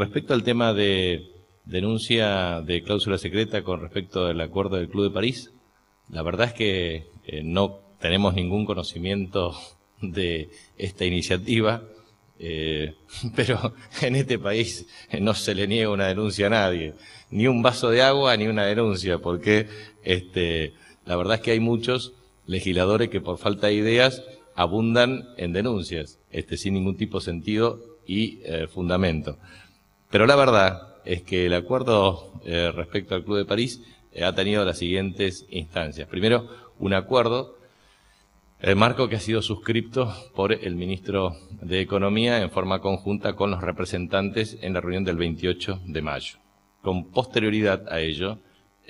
Respecto al tema de denuncia de cláusula secreta con respecto al acuerdo del Club de París, la verdad es que eh, no tenemos ningún conocimiento de esta iniciativa, eh, pero en este país eh, no se le niega una denuncia a nadie, ni un vaso de agua ni una denuncia, porque este, la verdad es que hay muchos legisladores que por falta de ideas abundan en denuncias, este, sin ningún tipo de sentido y fundamento. Pero la verdad es que el acuerdo eh, respecto al Club de París eh, ha tenido las siguientes instancias. Primero, un acuerdo, el marco que ha sido suscripto por el ministro de Economía en forma conjunta con los representantes en la reunión del 28 de mayo. Con posterioridad a ello,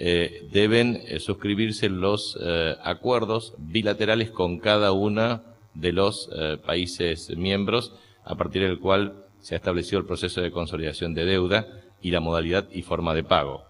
eh, deben suscribirse los acuerdos bilaterales con cada uno de los países miembros, a partir del cual se ha establecido el proceso de consolidación de deuda y la modalidad y forma de pago.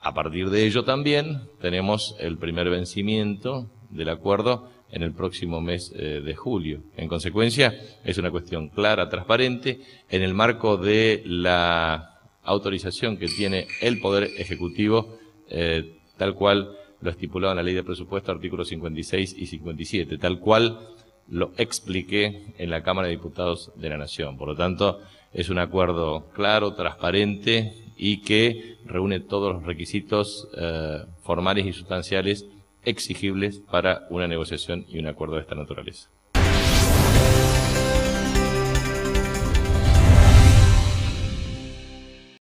A partir de ello también tenemos el primer vencimiento del acuerdo en el próximo mes eh, de julio. En consecuencia, es una cuestión clara, transparente, en el marco de la autorización que tiene el Poder Ejecutivo, eh, tal cual lo estipulado en la Ley de Presupuesto, artículos 56 y 57, tal cual lo expliqué en la Cámara de Diputados de la Nación. Por lo tanto, es un acuerdo claro, transparente y que reúne todos los requisitos eh, formales y sustanciales exigibles para una negociación y un acuerdo de esta naturaleza.